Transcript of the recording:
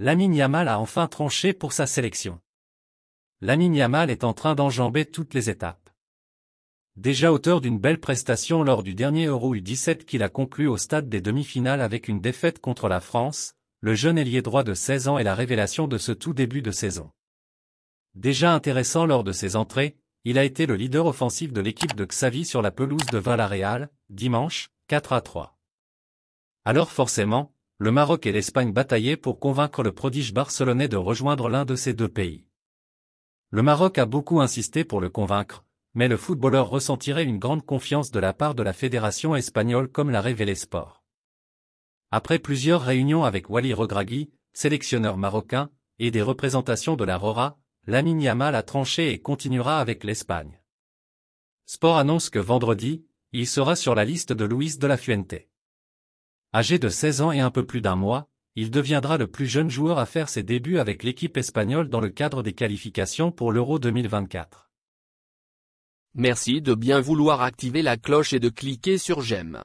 Lamine Yamal a enfin tranché pour sa sélection. Lamine Yamal est en train d'enjamber toutes les étapes. Déjà auteur d'une belle prestation lors du dernier Euro U17 qu'il a conclu au stade des demi-finales avec une défaite contre la France, le jeune ailier droit de 16 ans est la révélation de ce tout début de saison. Déjà intéressant lors de ses entrées, il a été le leader offensif de l'équipe de Xavi sur la pelouse de Val'Réal, dimanche, 4 à 3. Alors forcément, le Maroc et l'Espagne bataillaient pour convaincre le prodige barcelonais de rejoindre l'un de ces deux pays. Le Maroc a beaucoup insisté pour le convaincre, mais le footballeur ressentirait une grande confiance de la part de la fédération espagnole comme l'a révélé Sport. Après plusieurs réunions avec Wally Regragui, sélectionneur marocain, et des représentations de la Rora, Lamine Yamal a tranché et continuera avec l'Espagne. Sport annonce que vendredi, il sera sur la liste de Luis de la Fuente. Âgé de 16 ans et un peu plus d'un mois, il deviendra le plus jeune joueur à faire ses débuts avec l'équipe espagnole dans le cadre des qualifications pour l'Euro 2024. Merci de bien vouloir activer la cloche et de cliquer sur j'aime.